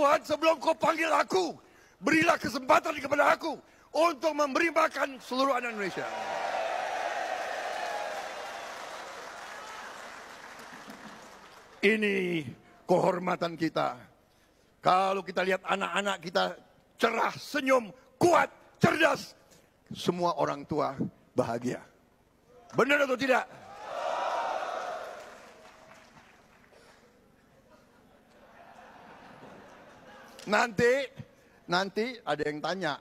Tuhan sebelum kau panggil aku, berilah kesempatan kepada aku untuk memberi makan seluruh anak Indonesia. Ini kehormatan kita. Kalau kita lihat anak-anak kita cerah, senyum, kuat, cerdas. Semua orang tua bahagia. Benar atau tidak? Nanti, nanti ada yang tanya,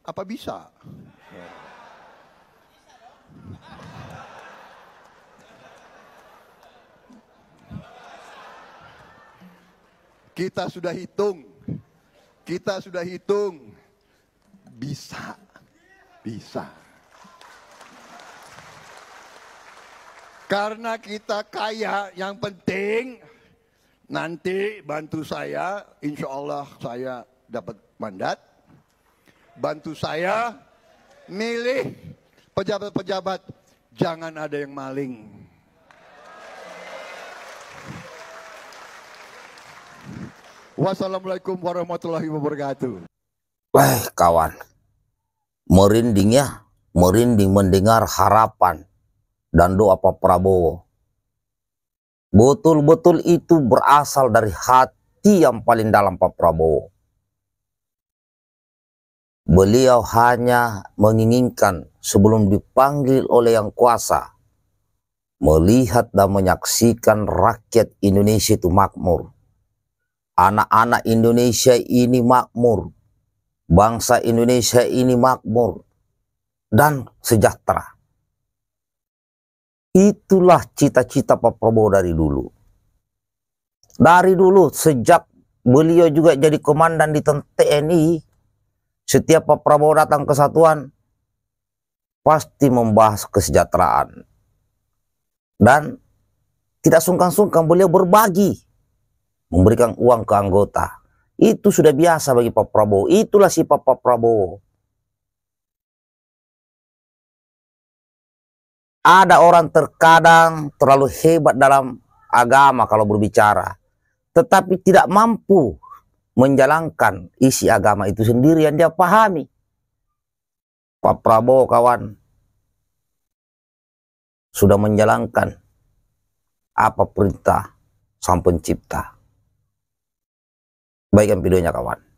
apa bisa? Kita sudah hitung, kita sudah hitung, bisa, bisa. Karena kita kaya, yang penting Nanti bantu saya, insya Allah saya dapat mandat. Bantu saya milih pejabat-pejabat. Jangan ada yang maling. Wassalamualaikum warahmatullahi wabarakatuh. Wah kawan, merinding ya, merinding mendengar harapan dan doa Pak Prabowo. Betul-betul itu berasal dari hati yang paling dalam Pak Prabowo. Beliau hanya menginginkan sebelum dipanggil oleh yang kuasa, melihat dan menyaksikan rakyat Indonesia itu makmur. Anak-anak Indonesia ini makmur. Bangsa Indonesia ini makmur dan sejahtera. Itulah cita-cita Pak Prabowo dari dulu. Dari dulu sejak beliau juga jadi komandan di TNI, setiap Pak Prabowo datang ke satuan pasti membahas kesejahteraan. Dan tidak sungkan-sungkan beliau berbagi, memberikan uang ke anggota. Itu sudah biasa bagi Pak Prabowo, itulah sifat Pak Prabowo. Ada orang terkadang terlalu hebat dalam agama kalau berbicara, tetapi tidak mampu menjalankan isi agama itu sendiri yang dia pahami. Pak Prabowo kawan sudah menjalankan apa perintah Sang Pencipta. Baikkan videonya kawan.